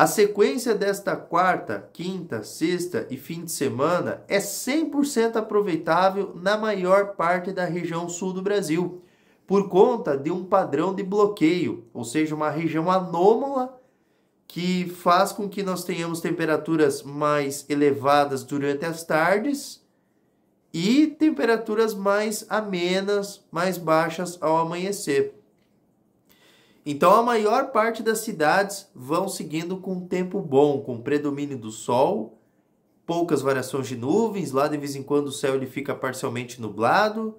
A sequência desta quarta, quinta, sexta e fim de semana é 100% aproveitável na maior parte da região sul do Brasil, por conta de um padrão de bloqueio, ou seja, uma região anômala que faz com que nós tenhamos temperaturas mais elevadas durante as tardes e temperaturas mais amenas, mais baixas ao amanhecer. Então a maior parte das cidades vão seguindo com tempo bom, com predomínio do sol, poucas variações de nuvens, lá de vez em quando o céu ele fica parcialmente nublado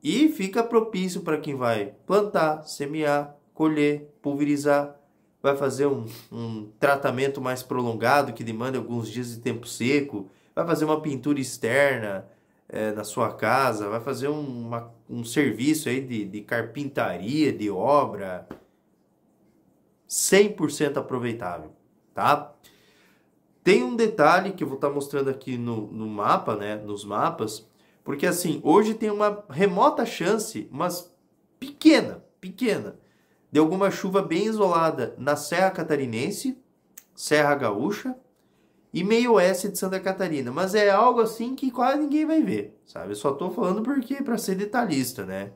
e fica propício para quem vai plantar, semear, colher, pulverizar, vai fazer um, um tratamento mais prolongado que demanda alguns dias de tempo seco, vai fazer uma pintura externa é, na sua casa, vai fazer um, uma, um serviço aí de, de carpintaria, de obra, 100% aproveitável, tá? Tem um detalhe que eu vou estar tá mostrando aqui no, no mapa, né, nos mapas, porque assim, hoje tem uma remota chance, mas pequena, pequena, de alguma chuva bem isolada na Serra Catarinense, Serra Gaúcha e meio oeste de Santa Catarina, mas é algo assim que quase ninguém vai ver, sabe? Eu só estou falando porque para ser detalhista, né?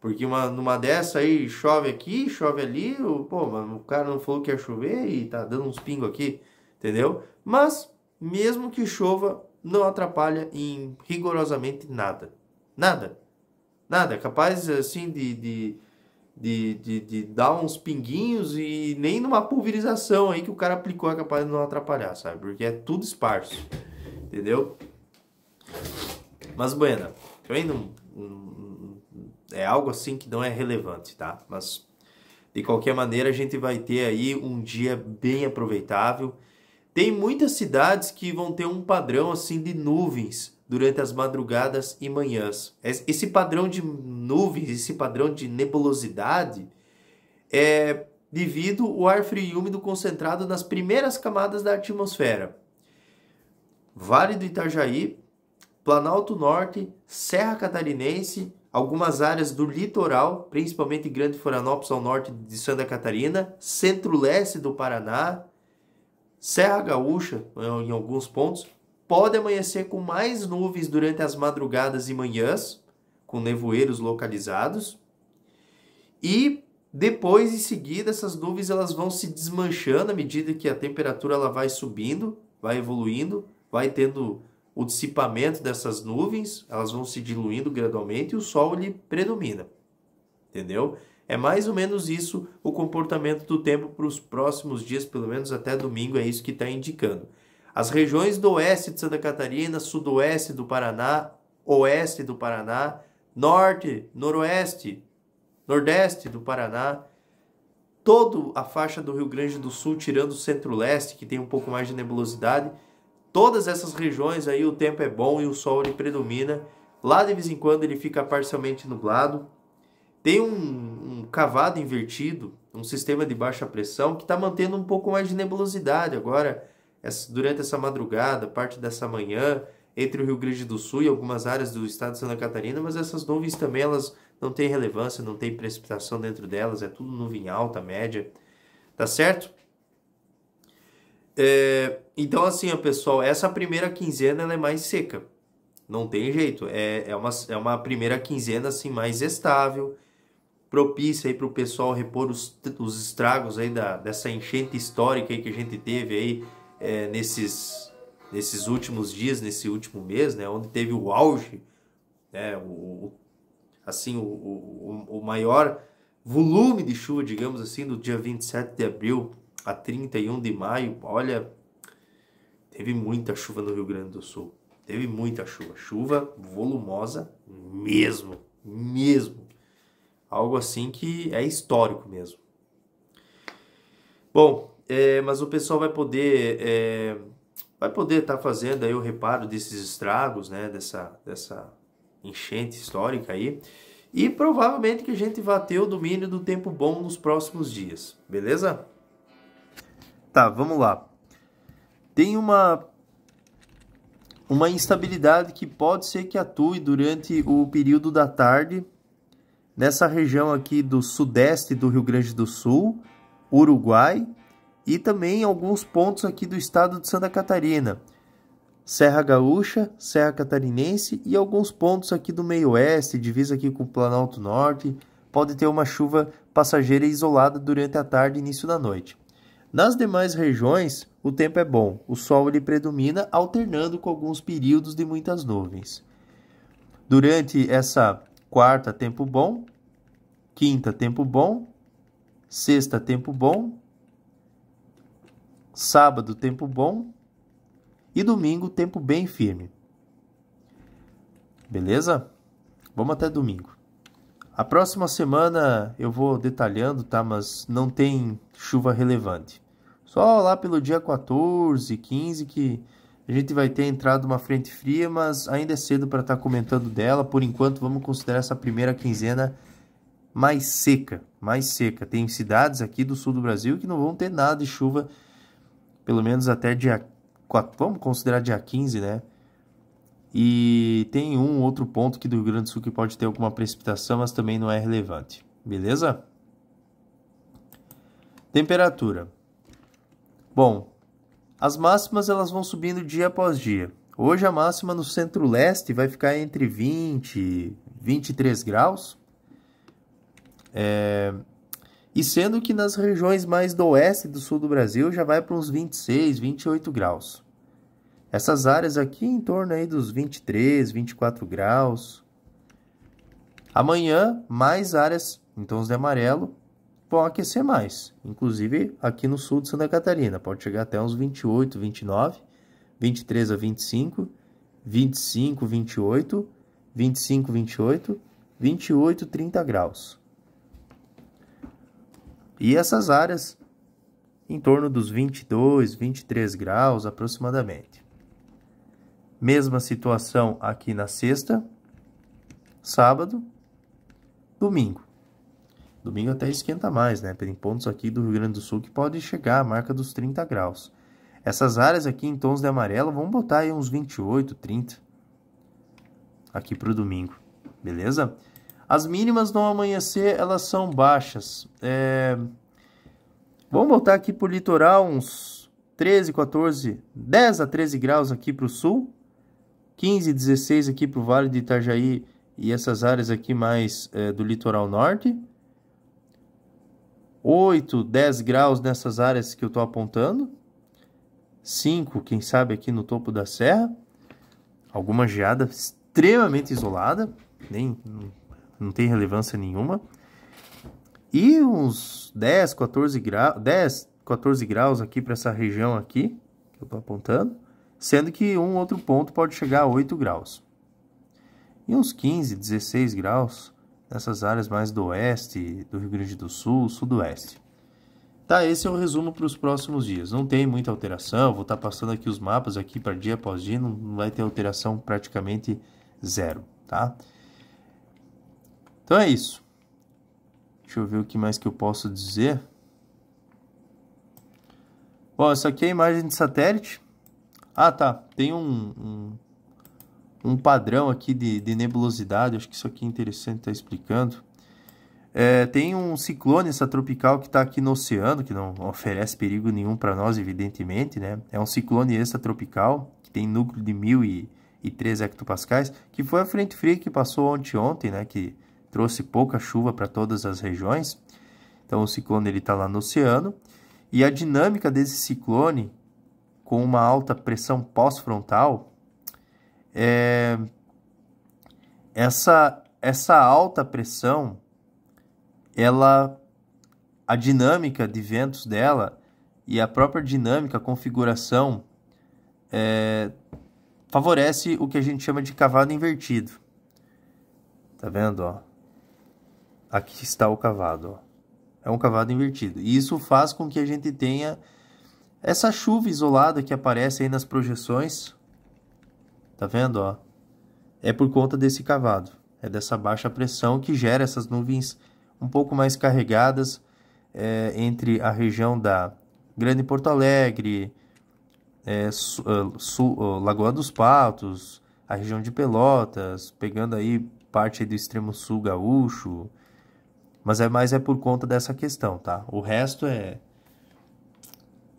Porque uma, numa dessa aí chove aqui, chove ali, o pô, mano, o cara não falou que ia chover e tá dando uns pingos aqui, entendeu? Mas mesmo que chova, não atrapalha em rigorosamente nada. Nada. Nada. Capaz assim de, de, de, de, de dar uns pinguinhos e nem numa pulverização aí que o cara aplicou é capaz de não atrapalhar, sabe? Porque é tudo esparso. Entendeu? Mas, Buena, também não, não é algo assim que não é relevante, tá? Mas de qualquer maneira a gente vai ter aí um dia bem aproveitável. Tem muitas cidades que vão ter um padrão assim de nuvens durante as madrugadas e manhãs. Esse padrão de nuvens, esse padrão de nebulosidade é devido ao ar frio e úmido concentrado nas primeiras camadas da atmosfera. Vale do Itajaí, Planalto Norte, Serra Catarinense algumas áreas do litoral, principalmente Grande Florianópolis ao norte de Santa Catarina, centro-leste do Paraná, Serra Gaúcha, eh, em alguns pontos, pode amanhecer com mais nuvens durante as madrugadas e manhãs, com nevoeiros localizados. E depois, em seguida, essas nuvens elas vão se desmanchando à medida que a temperatura ela vai subindo, vai evoluindo, vai tendo o dissipamento dessas nuvens, elas vão se diluindo gradualmente e o Sol ele predomina. Entendeu? É mais ou menos isso o comportamento do tempo para os próximos dias, pelo menos até domingo, é isso que está indicando. As regiões do oeste de Santa Catarina, sudoeste do Paraná, oeste do Paraná, norte, noroeste, nordeste do Paraná, toda a faixa do Rio Grande do Sul, tirando o centro-leste, que tem um pouco mais de nebulosidade, Todas essas regiões aí o tempo é bom e o sol ele predomina. Lá de vez em quando ele fica parcialmente nublado. Tem um, um cavado invertido, um sistema de baixa pressão que está mantendo um pouco mais de nebulosidade agora essa, durante essa madrugada, parte dessa manhã, entre o Rio Grande do Sul e algumas áreas do estado de Santa Catarina, mas essas nuvens também elas não têm relevância, não tem precipitação dentro delas, é tudo nuvem alta, média, tá certo? É, então, assim, pessoal, essa primeira quinzena ela é mais seca. Não tem jeito. É, é, uma, é uma primeira quinzena assim mais estável, propícia aí para o pessoal repor os, os estragos aí da, dessa enchente histórica aí que a gente teve aí é, nesses, nesses últimos dias, nesse último mês, né? Onde teve o auge, né? O, assim, o, o, o maior volume de chuva, digamos assim, do dia 27 de abril a 31 de maio, olha, teve muita chuva no Rio Grande do Sul. Teve muita chuva, chuva volumosa mesmo, mesmo. Algo assim que é histórico mesmo. Bom, é, mas o pessoal vai poder é, vai poder estar tá fazendo aí o reparo desses estragos, né? Dessa, dessa enchente histórica aí. E provavelmente que a gente vai ter o domínio do tempo bom nos próximos dias, beleza? Tá, vamos lá. Tem uma uma instabilidade que pode ser que atue durante o período da tarde nessa região aqui do sudeste do Rio Grande do Sul, Uruguai e também alguns pontos aqui do estado de Santa Catarina, Serra Gaúcha, Serra Catarinense e alguns pontos aqui do meio-oeste, divisa aqui com o Planalto Norte, pode ter uma chuva passageira isolada durante a tarde e início da noite. Nas demais regiões, o tempo é bom. O sol ele predomina, alternando com alguns períodos de muitas nuvens. Durante essa quarta, tempo bom, quinta, tempo bom, sexta, tempo bom, sábado, tempo bom e domingo, tempo bem firme. Beleza? Vamos até domingo. A próxima semana eu vou detalhando, tá? Mas não tem chuva relevante. Só lá pelo dia 14, 15 que a gente vai ter entrado uma frente fria, mas ainda é cedo para estar tá comentando dela. Por enquanto, vamos considerar essa primeira quinzena mais seca, mais seca. Tem cidades aqui do sul do Brasil que não vão ter nada de chuva, pelo menos até dia 4, vamos considerar dia 15, né? E tem um outro ponto que do Rio Grande do Sul que pode ter alguma precipitação, mas também não é relevante. Beleza? Temperatura. Bom, as máximas elas vão subindo dia após dia. Hoje a máxima no centro-leste vai ficar entre 20 e 23 graus. É... E sendo que nas regiões mais do oeste e do sul do Brasil já vai para uns 26, 28 graus. Essas áreas aqui em torno aí dos 23, 24 graus. Amanhã, mais áreas em tons de amarelo vão aquecer mais. Inclusive aqui no sul de Santa Catarina, pode chegar até uns 28, 29, 23 a 25, 25, 28, 25, 28, 28, 30 graus. E essas áreas em torno dos 22, 23 graus aproximadamente. Mesma situação aqui na sexta, sábado, domingo. Domingo até esquenta mais, né? Tem pontos aqui do Rio Grande do Sul que podem chegar à marca dos 30 graus. Essas áreas aqui em tons de amarelo, vamos botar aí uns 28, 30 aqui para o domingo, beleza? As mínimas no amanhecer, elas são baixas. É... Vamos botar aqui o litoral uns 13, 14, 10 a 13 graus aqui para o sul. 15, 16 aqui para o Vale de Itajaí e essas áreas aqui mais é, do litoral norte. 8, 10 graus nessas áreas que eu estou apontando. 5, quem sabe aqui no topo da serra. Alguma geada extremamente isolada, nem não tem relevância nenhuma. E uns 10, 14 graus, 10, 14 graus aqui para essa região aqui que eu estou apontando sendo que um outro ponto pode chegar a 8 graus. E uns 15, 16 graus nessas áreas mais do oeste, do Rio Grande do Sul, sudoeste. Tá, esse é o um resumo para os próximos dias. Não tem muita alteração, vou estar tá passando aqui os mapas aqui para dia após dia, não vai ter alteração praticamente zero, tá? Então é isso. Deixa eu ver o que mais que eu posso dizer. Bom, essa aqui é a imagem de satélite. Ah, tá. Tem um, um, um padrão aqui de, de, nebulosidade. Acho que isso aqui é interessante estar tá explicando. É, tem um ciclone essa tropical que está aqui no oceano, que não oferece perigo nenhum para nós, evidentemente, né? É um ciclone extratropical, que tem núcleo de 1.003 hectopascais, que foi a frente fria que passou ontem, né? Que trouxe pouca chuva para todas as regiões. Então, o ciclone está lá no oceano. E a dinâmica desse ciclone com uma alta pressão pós-frontal, é, essa, essa alta pressão, ela, a dinâmica de ventos dela e a própria dinâmica, a configuração, é, favorece o que a gente chama de cavado invertido. Tá vendo, ó? Aqui está o cavado, ó. É um cavado invertido. E isso faz com que a gente tenha essa chuva isolada que aparece aí nas projeções, tá vendo, ó? É por conta desse cavado, é dessa baixa pressão que gera essas nuvens um pouco mais carregadas é, entre a região da Grande Porto Alegre, é, su, é, su, é, Lagoa dos Patos, a região de Pelotas, pegando aí parte aí do extremo sul gaúcho, mas é mais é por conta dessa questão, tá? O resto é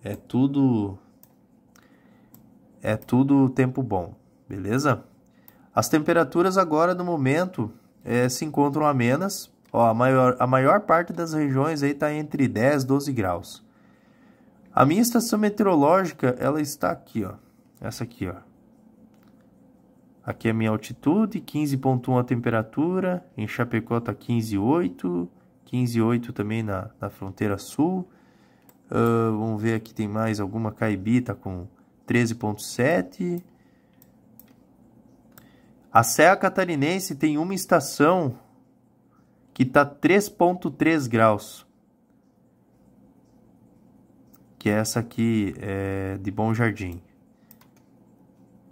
é tudo é tudo tempo bom, beleza? As temperaturas agora no momento é, se encontram amenas. Ó, a, maior, a maior parte das regiões aí está entre 10 e 12 graus. A minha estação meteorológica, ela está aqui, ó. Essa aqui, ó. Aqui é a minha altitude, 15.1 a temperatura, em Chapecó está 15.8, 15.8 também na, na fronteira sul, ah, vamos ver aqui, tem mais alguma. Caibi tá com 13,7. A Serra Catarinense tem uma estação que tá 3,3 graus. Que é essa aqui é, de Bom Jardim.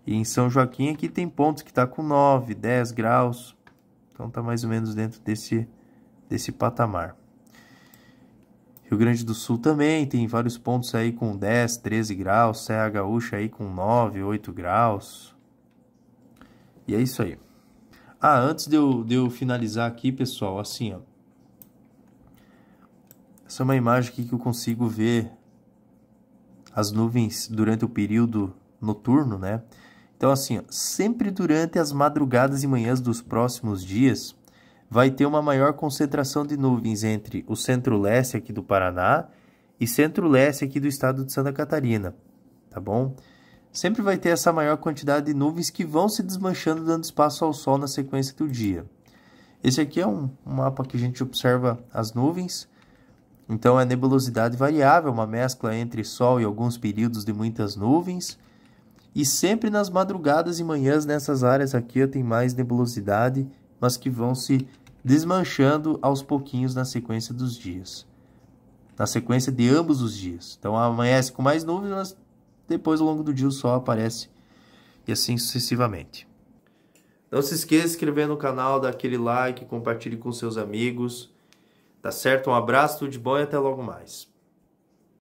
E em São Joaquim aqui tem pontos que tá com 9, 10 graus. Então tá mais ou menos dentro desse, desse patamar. Rio Grande do Sul também tem vários pontos aí com 10, 13 graus, Serra Gaúcha aí com 9, 8 graus. E é isso aí. Ah, antes de eu, de eu finalizar aqui, pessoal, assim, ó. Essa é uma imagem aqui que eu consigo ver as nuvens durante o período noturno, né? Então, assim, ó, sempre durante as madrugadas e manhãs dos próximos dias, vai ter uma maior concentração de nuvens entre o centro-leste aqui do Paraná e centro-leste aqui do estado de Santa Catarina, tá bom? Sempre vai ter essa maior quantidade de nuvens que vão se desmanchando, dando espaço ao sol na sequência do dia. Esse aqui é um, mapa que a gente observa as nuvens, então é nebulosidade variável, uma mescla entre sol e alguns períodos de muitas nuvens. E sempre nas madrugadas e manhãs nessas áreas aqui tem mais nebulosidade mas que vão se desmanchando aos pouquinhos na sequência dos dias. Na sequência de ambos os dias. Então amanhece com mais nuvens, mas depois ao longo do dia o sol aparece e assim sucessivamente. Não se esqueça de inscrever no canal, dar aquele like, compartilhe com seus amigos. Tá certo? Um abraço, tudo de bom e até logo mais.